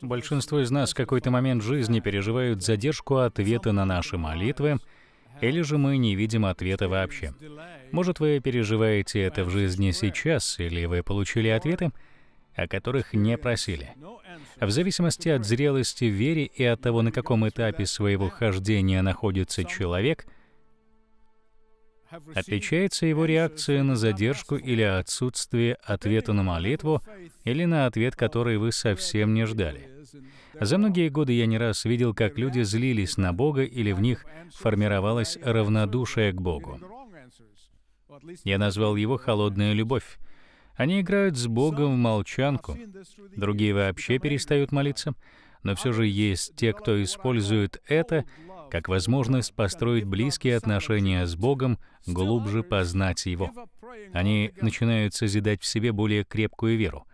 Большинство из нас в какой-то момент жизни переживают задержку ответа на наши молитвы, или же мы не видим ответа вообще. Может, вы переживаете это в жизни сейчас, или вы получили ответы, о которых не просили. В зависимости от зрелости в вере и от того, на каком этапе своего хождения находится человек — Отличается его реакция на задержку или отсутствие ответа на молитву или на ответ, который вы совсем не ждали. За многие годы я не раз видел, как люди злились на Бога или в них формировалось равнодушие к Богу. Я назвал его «холодная любовь». Они играют с Богом в молчанку, другие вообще перестают молиться, но все же есть те, кто использует это как возможность построить близкие отношения с Богом, глубже познать Его. Они начинают созидать в себе более крепкую веру.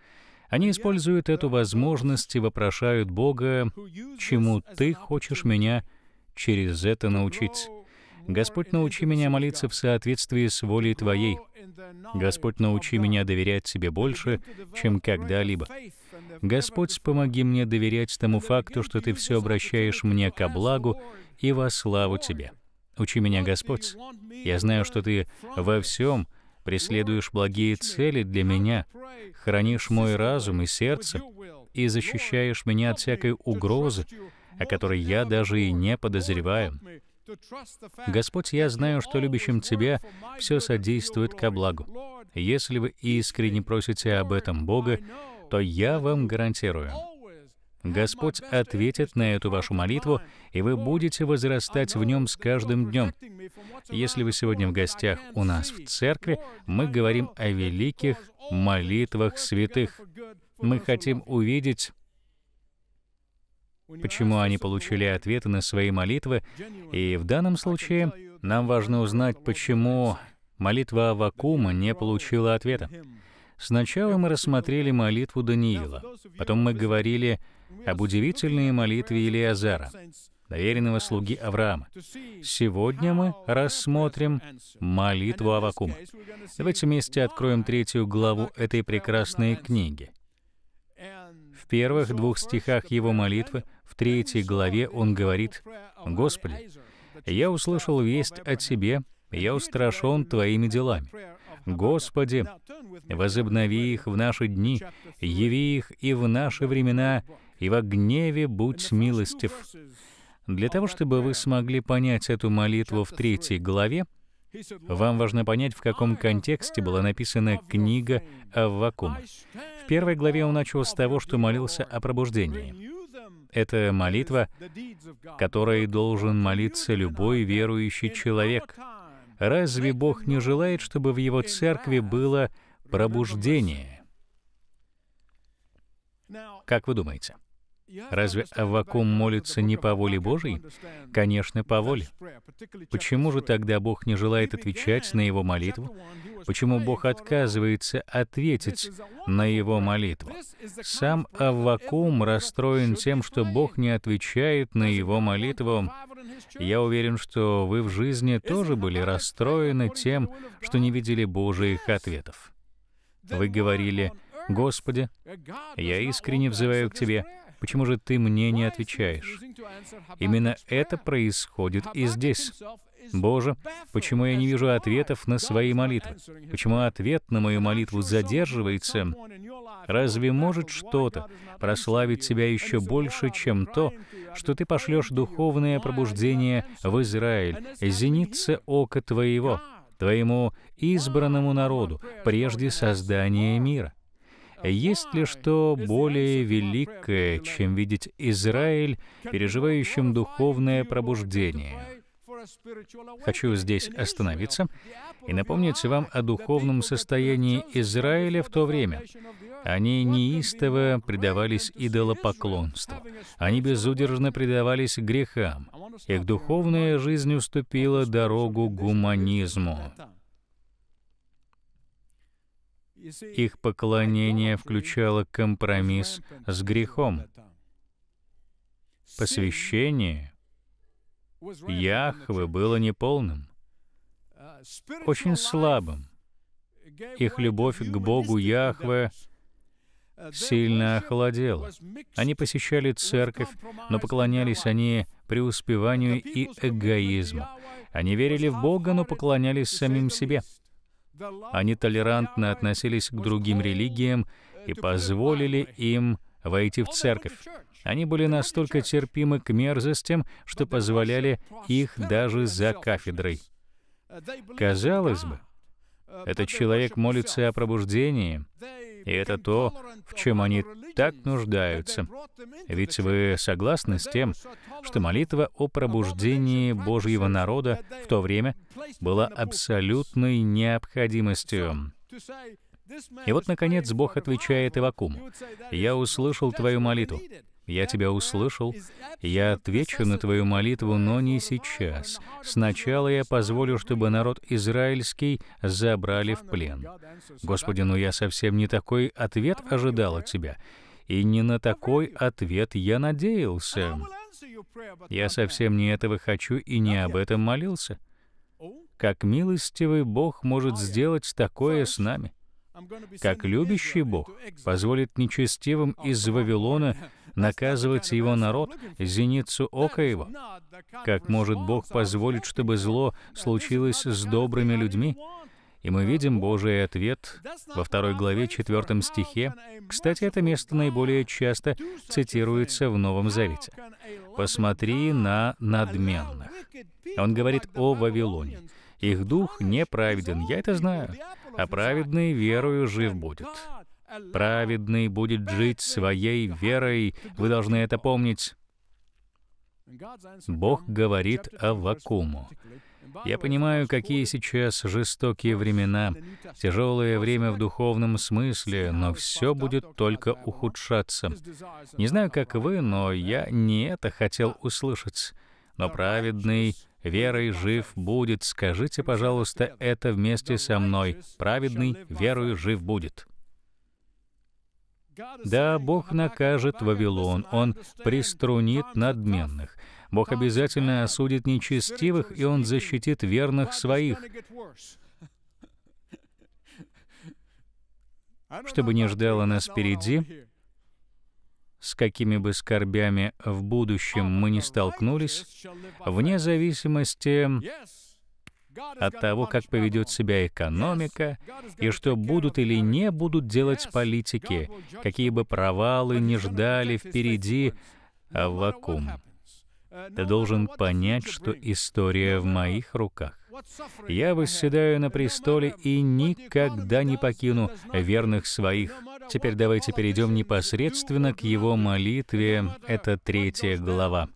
Они используют эту возможность и вопрошают Бога, «Чему Ты хочешь меня через это научить?» Господь, научи меня молиться в соответствии с волей Твоей. Господь, научи меня доверять Тебе больше, чем когда-либо. Господь, помоги мне доверять тому факту, что Ты все обращаешь мне ко благу и во славу Тебе. Учи меня, Господь. Я знаю, что Ты во всем преследуешь благие цели для меня, хранишь мой разум и сердце и защищаешь меня от всякой угрозы, о которой я даже и не подозреваю. Господь, я знаю, что любящим Тебя все содействует ко благу. Если вы искренне просите об этом Бога, то я вам гарантирую, Господь ответит на эту вашу молитву, и вы будете возрастать в нем с каждым днем. Если вы сегодня в гостях у нас в церкви, мы говорим о великих молитвах святых. Мы хотим увидеть почему они получили ответы на свои молитвы, и в данном случае нам важно узнать, почему молитва Авакума не получила ответа. Сначала мы рассмотрели молитву Даниила, потом мы говорили об удивительной молитве Илиазара, доверенного слуги Авраама. Сегодня мы рассмотрим молитву Авакума. Давайте вместе откроем третью главу этой прекрасной книги. В первых двух стихах его молитвы в третьей главе он говорит, «Господи, я услышал весть о Тебе, я устрашен Твоими делами. Господи, возобнови их в наши дни, яви их и в наши времена, и во гневе будь милостив». Для того, чтобы вы смогли понять эту молитву в третьей главе, вам важно понять, в каком контексте была написана книга Аввакума. В первой главе он начал с того, что молился о пробуждении это молитва, которой должен молиться любой верующий человек. Разве Бог не желает, чтобы в Его церкви было пробуждение? Как вы думаете? Разве Аввакум молится не по воле Божьей? Конечно, по воле. Почему же тогда Бог не желает отвечать на его молитву? Почему Бог отказывается ответить на его молитву? Сам Аввакум расстроен тем, что Бог не отвечает на его молитву. Я уверен, что вы в жизни тоже были расстроены тем, что не видели Божьих ответов. Вы говорили, «Господи, я искренне взываю к Тебе, Почему же ты мне не отвечаешь? Именно это происходит и здесь. Боже, почему я не вижу ответов на свои молитвы? Почему ответ на мою молитву задерживается? Разве может что-то прославить тебя еще больше, чем то, что ты пошлешь духовное пробуждение в Израиль, зеница ока твоего, твоему избранному народу, прежде создания мира? Есть ли что более великое, чем видеть Израиль, переживающим духовное пробуждение? Хочу здесь остановиться и напомнить вам о духовном состоянии Израиля в то время. Они неистово предавались идолопоклонству. Они безудержно предавались грехам. Их духовная жизнь уступила дорогу гуманизму. Их поклонение включало компромисс с грехом. Посвящение Яхвы было неполным, очень слабым. Их любовь к Богу Яхве сильно охладела. Они посещали церковь, но поклонялись они преуспеванию и эгоизму. Они верили в Бога, но поклонялись самим себе. Они толерантно относились к другим религиям и позволили им войти в церковь. Они были настолько терпимы к мерзостям, что позволяли их даже за кафедрой. Казалось бы, этот человек молится о пробуждении, и это то, в чем они так нуждаются. Ведь вы согласны с тем, что молитва о пробуждении Божьего народа в то время была абсолютной необходимостью. И вот, наконец, Бог отвечает Ивакуму, «Я услышал твою молитву. Я тебя услышал, я отвечу на твою молитву, но не сейчас. Сначала я позволю, чтобы народ израильский забрали в плен. Господи, ну я совсем не такой ответ ожидал от тебя, и не на такой ответ я надеялся. Я совсем не этого хочу и не об этом молился. Как милостивый Бог может сделать такое с нами? Как любящий Бог позволит нечестивым из Вавилона наказывать его народ, зеницу ока его? Как может Бог позволить, чтобы зло случилось с добрыми людьми? И мы видим Божий ответ во второй главе, четвертом стихе. Кстати, это место наиболее часто цитируется в Новом Завете. «Посмотри на надменных». Он говорит о Вавилоне. «Их дух неправеден, я это знаю, а праведный верою жив будет». Праведный будет жить своей верой. Вы должны это помнить. Бог говорит о вакууму. Я понимаю, какие сейчас жестокие времена, тяжелое время в духовном смысле, но все будет только ухудшаться. Не знаю, как вы, но я не это хотел услышать. Но праведный верой жив будет. Скажите, пожалуйста, это вместе со мной. Праведный верой жив будет. Да, Бог накажет Вавилон, Он приструнит надменных. Бог обязательно осудит нечестивых, и Он защитит верных своих. Что бы ни ждало нас впереди, с какими бы скорбями в будущем мы не столкнулись, вне зависимости от того, как поведет себя экономика и что будут или не будут делать политики, какие бы провалы не ждали впереди, а вакуум. Ты должен понять, что история в моих руках. Я восседаю на престоле и никогда не покину верных своих. Теперь давайте перейдем непосредственно к его молитве. Это третья глава.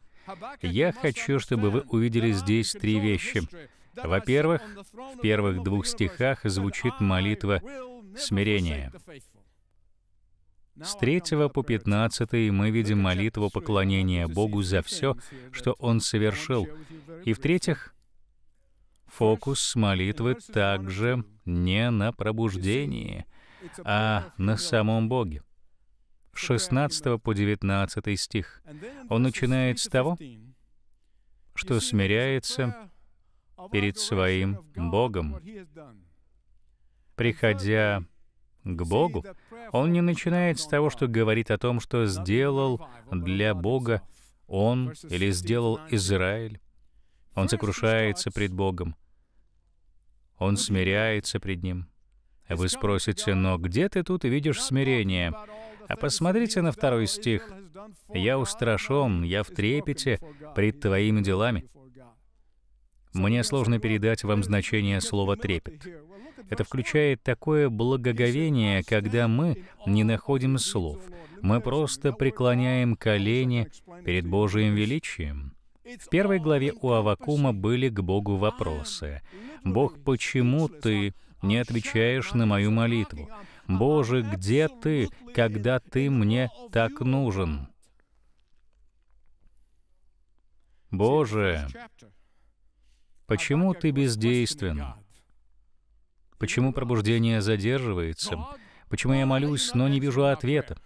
Я хочу, чтобы вы увидели здесь три вещи. Во-первых, в первых двух стихах звучит молитва смирения. С 3 по 15 мы видим молитву поклонения Богу за все, что Он совершил. И в-третьих, фокус молитвы также не на пробуждении, а на самом Боге. С 16 по 19 стих. Он начинает с того, что смиряется перед своим Богом. Приходя к Богу, он не начинает с того, что говорит о том, что сделал для Бога он или сделал Израиль. Он сокрушается пред Богом. Он смиряется пред Ним. Вы спросите, но где ты тут видишь смирение? А посмотрите на второй стих. «Я устрашен, я в трепете пред Твоими делами, мне сложно передать вам значение слова «трепет». Это включает такое благоговение, когда мы не находим слов. Мы просто преклоняем колени перед Божиим величием. В первой главе у Авакума были к Богу вопросы. «Бог, почему ты не отвечаешь на мою молитву? Боже, где ты, когда ты мне так нужен?» Боже, Почему ты бездействен? Почему пробуждение задерживается? Почему я молюсь, но не вижу ответа?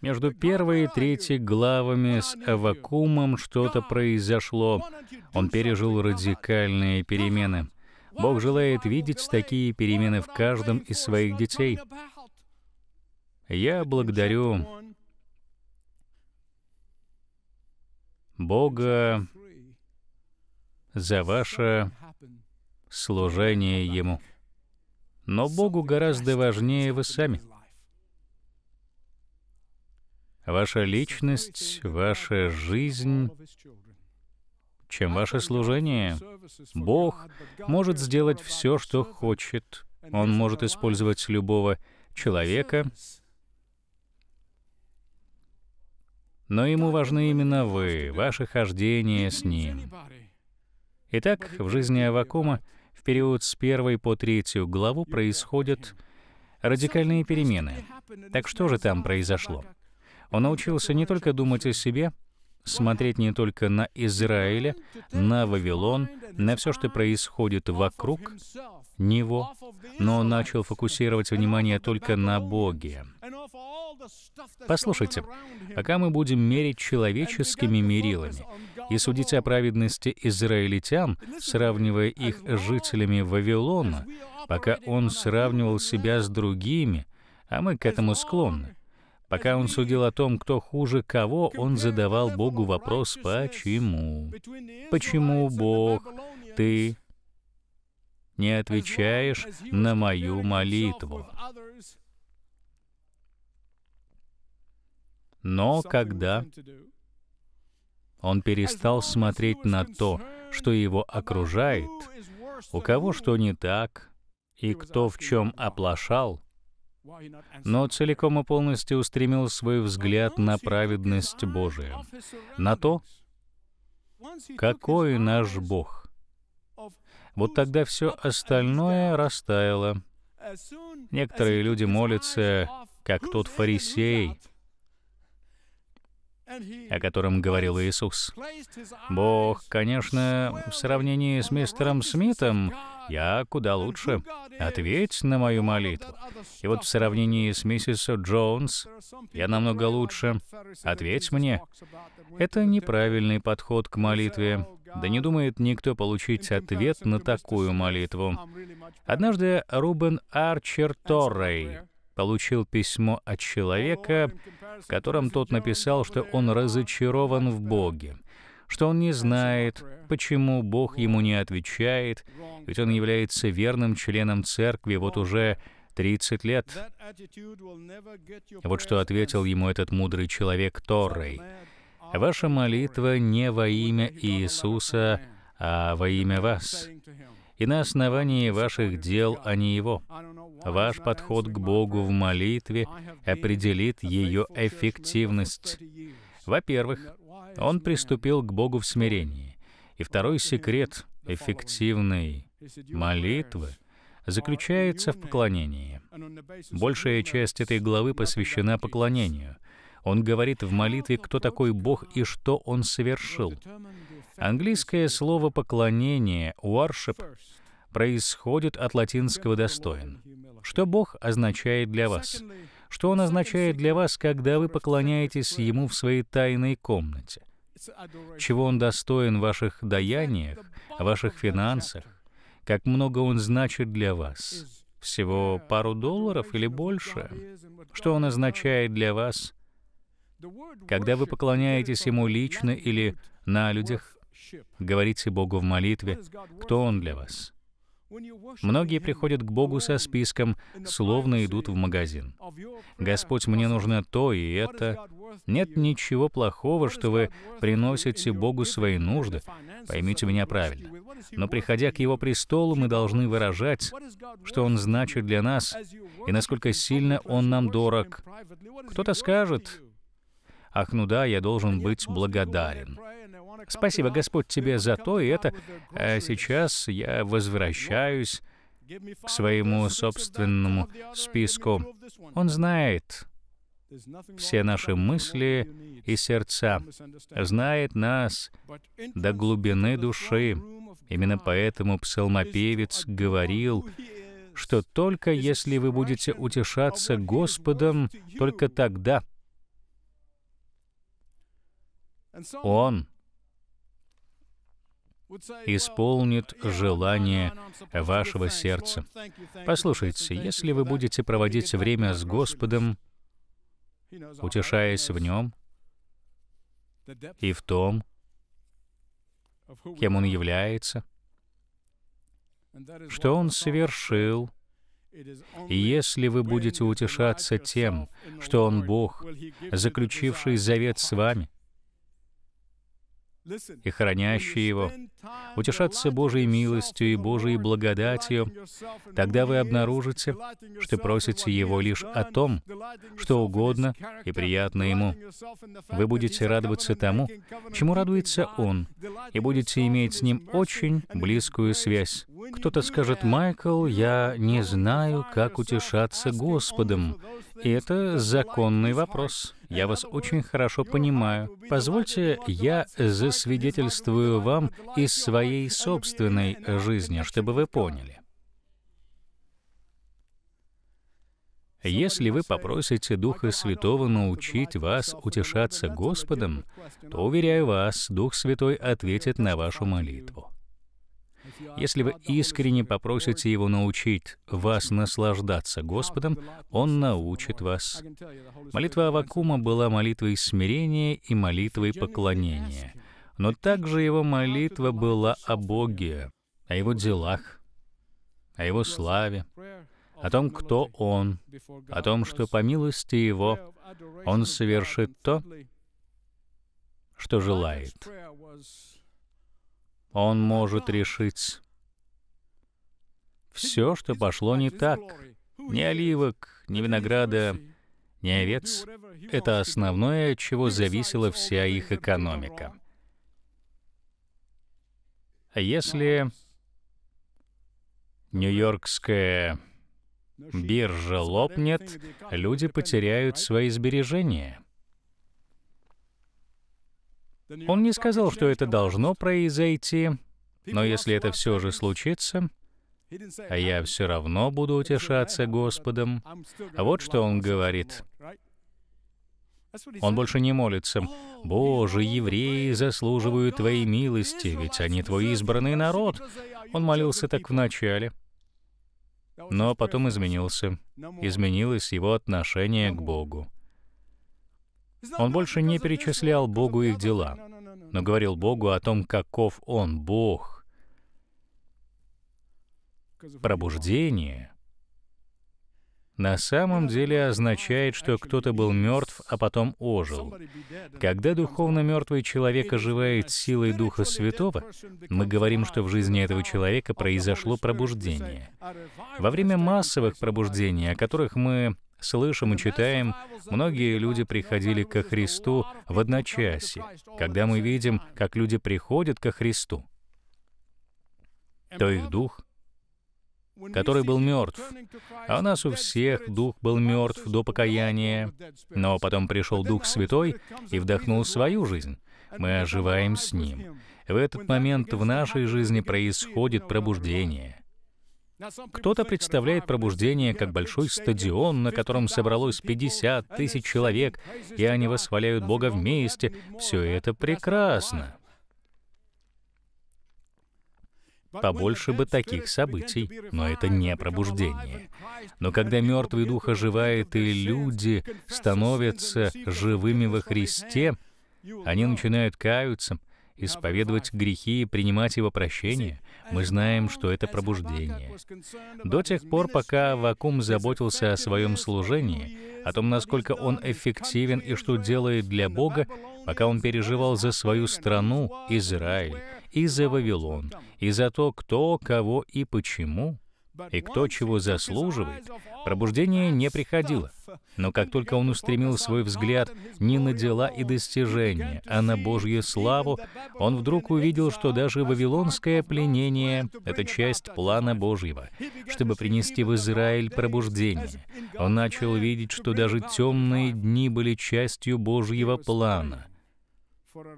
Между первой и третьей главами с Авакумом что-то произошло. Он пережил радикальные перемены. Бог желает видеть такие перемены в каждом из своих детей. Я благодарю Бога за ваше служение Ему. Но Богу гораздо важнее вы сами. Ваша личность, ваша жизнь, чем ваше служение. Бог может сделать все, что хочет. Он может использовать любого человека, но ему важны именно вы, ваше хождение с ним. Итак, в жизни Авакума в период с 1 по 3 главу происходят радикальные перемены. Так что же там произошло? Он научился не только думать о себе, смотреть не только на Израиля, на Вавилон, на все, что происходит вокруг него, но он начал фокусировать внимание только на Боге. Послушайте, пока мы будем мерить человеческими мерилами и судить о праведности израильтян, сравнивая их с жителями Вавилона, пока он сравнивал себя с другими, а мы к этому склонны. Пока он судил о том, кто хуже кого, он задавал Богу вопрос «Почему?» «Почему, Бог, ты не отвечаешь на мою молитву?» Но когда он перестал смотреть на то, что его окружает, у кого что не так и кто в чем оплошал, но целиком и полностью устремил свой взгляд на праведность Божию, на то, какой наш Бог. Вот тогда все остальное растаяло. Некоторые люди молятся, как тот фарисей, о котором говорил Иисус. Бог, конечно, в сравнении с мистером Смитом, я куда лучше. Ответь на мою молитву. И вот в сравнении с миссис Джонс, я намного лучше. Ответь мне. Это неправильный подход к молитве. Да не думает никто получить ответ на такую молитву. Однажды Рубен Арчер Торрей получил письмо от человека, в котором тот написал, что он разочарован в Боге, что он не знает, почему Бог ему не отвечает, ведь он является верным членом церкви вот уже 30 лет. Вот что ответил ему этот мудрый человек Торрой. «Ваша молитва не во имя Иисуса, а во имя вас и на основании ваших дел, а не Его. Ваш подход к Богу в молитве определит ее эффективность. Во-первых, он приступил к Богу в смирении. И второй секрет эффективной молитвы заключается в поклонении. Большая часть этой главы посвящена поклонению. Он говорит в молитве, кто такой Бог и что Он совершил. Английское слово «поклонение» «worship» происходит от латинского «достоин». Что Бог означает для вас? Что Он означает для вас, когда вы поклоняетесь Ему в своей тайной комнате? Чего Он достоин в ваших даяниях, ваших финансах? Как много Он значит для вас? Всего пару долларов или больше? Что Он означает для вас, когда вы поклоняетесь Ему лично или на людях? Говорите Богу в молитве, кто Он для вас. Многие приходят к Богу со списком, словно идут в магазин. «Господь, мне нужно то и это». Нет ничего плохого, что вы приносите Богу свои нужды, поймите меня правильно. Но приходя к Его престолу, мы должны выражать, что Он значит для нас и насколько сильно Он нам дорог. Кто-то скажет, «Ах, ну да, я должен быть благодарен». Спасибо, Господь, тебе за то и это. А сейчас я возвращаюсь к своему собственному списку. Он знает все наши мысли и сердца, знает нас до глубины души. Именно поэтому псалмопевец говорил, что только если вы будете утешаться Господом, только тогда Он — исполнит желание вашего сердца. Послушайте, если вы будете проводить время с Господом, утешаясь в Нем и в том, кем Он является, что Он совершил, и если вы будете утешаться тем, что Он Бог, заключивший завет с вами — и хранящие его, утешаться Божьей милостью и Божьей благодатью, тогда вы обнаружите, что просите Его лишь о том, что угодно и приятно Ему. Вы будете радоваться тому, чему радуется Он, и будете иметь с Ним очень близкую связь. Кто-то скажет, «Майкл, я не знаю, как утешаться Господом, и это законный вопрос. Я вас очень хорошо понимаю. Позвольте, я засвидетельствую вам из своей собственной жизни, чтобы вы поняли. Если вы попросите Духа Святого научить вас утешаться Господом, то, уверяю вас, Дух Святой ответит на вашу молитву. Если вы искренне попросите Его научить вас наслаждаться Господом, Он научит вас. Молитва Авакума была молитвой смирения и молитвой поклонения, но также его молитва была о Боге, о его делах, о его славе, о том, кто он, о том, что по милости его он совершит то, что желает. Он может решить все, что пошло не так. Ни оливок, ни винограда, ни овец. Это основное, от чего зависела вся их экономика. А если Нью-Йоркская биржа лопнет, люди потеряют свои сбережения — он не сказал, что это должно произойти, но если это все же случится, а я все равно буду утешаться Господом. А вот что он говорит. Он больше не молится. «Боже, евреи заслуживают Твоей милости, ведь они Твой избранный народ». Он молился так в начале, но потом изменился. Изменилось его отношение к Богу. Он больше не перечислял Богу их дела, но говорил Богу о том, каков Он, Бог. Пробуждение на самом деле означает, что кто-то был мертв, а потом ожил. Когда духовно мертвый человек оживает силой Духа Святого, мы говорим, что в жизни этого человека произошло пробуждение. Во время массовых пробуждений, о которых мы слышим и читаем, многие люди приходили ко Христу в одночасье, когда мы видим, как люди приходят ко Христу, то их дух, который был мертв, а у нас у всех дух был мертв до покаяния, но потом пришел Дух Святой и вдохнул свою жизнь. Мы оживаем с Ним. В этот момент в нашей жизни происходит пробуждение. Кто-то представляет пробуждение как большой стадион, на котором собралось 50 тысяч человек, и они восхваляют Бога вместе. Все это прекрасно. Побольше бы таких событий, но это не пробуждение. Но когда мертвый дух оживает и люди становятся живыми во Христе, они начинают каяться, исповедовать грехи и принимать его прощение — мы знаем, что это пробуждение. До тех пор, пока Вакум заботился о своем служении, о том, насколько он эффективен и что делает для Бога, пока он переживал за свою страну, Израиль, и за Вавилон, и за то, кто, кого и почему — и кто чего заслуживает, пробуждение не приходило. Но как только он устремил свой взгляд не на дела и достижения, а на Божью славу, он вдруг увидел, что даже вавилонское пленение — это часть плана Божьего, чтобы принести в Израиль пробуждение. Он начал видеть, что даже темные дни были частью Божьего плана,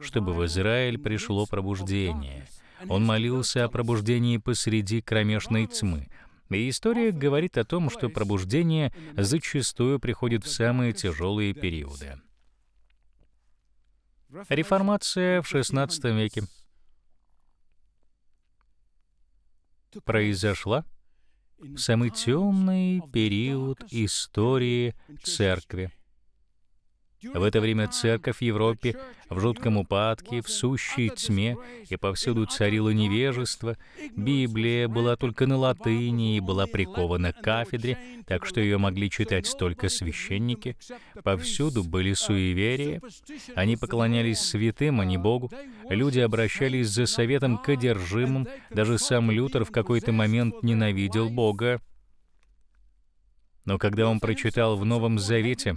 чтобы в Израиль пришло пробуждение — он молился о пробуждении посреди кромешной тьмы, и история говорит о том, что пробуждение зачастую приходит в самые тяжелые периоды. Реформация в XVI веке произошла в самый темный период истории церкви. В это время церковь в Европе в жутком упадке, в сущей тьме, и повсюду царило невежество. Библия была только на латыни и была прикована к кафедре, так что ее могли читать только священники. Повсюду были суеверия. Они поклонялись святым, а не Богу. Люди обращались за советом к одержимым. Даже сам Лютер в какой-то момент ненавидел Бога. Но когда он прочитал в Новом Завете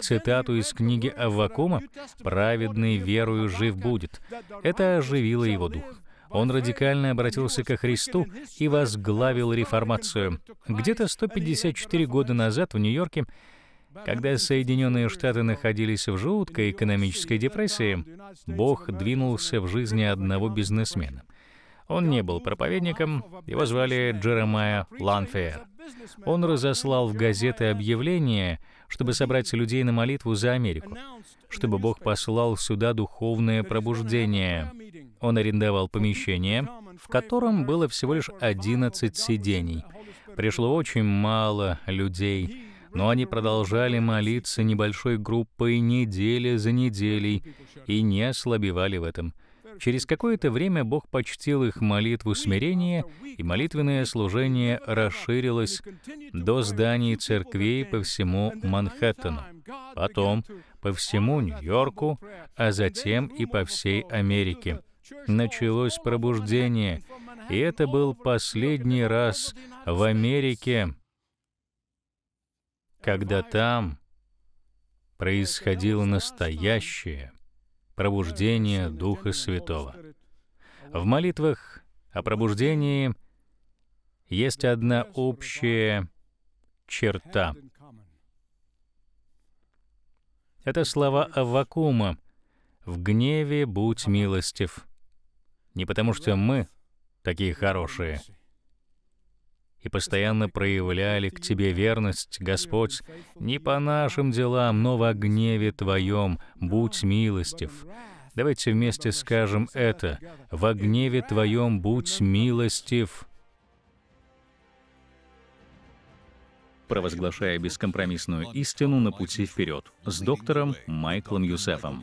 цитату из книги Аввакума «Праведный верою жив будет». Это оживило его дух. Он радикально обратился ко Христу и возглавил реформацию. Где-то 154 года назад в Нью-Йорке, когда Соединенные Штаты находились в жуткой экономической депрессии, Бог двинулся в жизни одного бизнесмена. Он не был проповедником, его звали Джеремая Ланфер. Он разослал в газеты объявление, чтобы собрать людей на молитву за Америку, чтобы Бог послал сюда духовное пробуждение. Он арендовал помещение, в котором было всего лишь 11 сидений. Пришло очень мало людей, но они продолжали молиться небольшой группой неделя за неделей и не ослабевали в этом. Через какое-то время Бог почтил их молитву смирения, и молитвенное служение расширилось до зданий церквей по всему Манхэттену, потом по всему Нью-Йорку, а затем и по всей Америке. Началось пробуждение, и это был последний раз в Америке, когда там происходило настоящее пробуждение Духа Святого. В молитвах о пробуждении есть одна общая черта. Это слова Аввакума «В гневе будь милостив». Не потому что мы такие хорошие — и постоянно проявляли к Тебе верность, Господь, не по нашим делам, но во гневе Твоем, будь милостив. Давайте вместе скажем это. «Во гневе Твоем будь милостив». провозглашая бескомпромиссную истину на пути вперед с доктором Майклом Юсефом.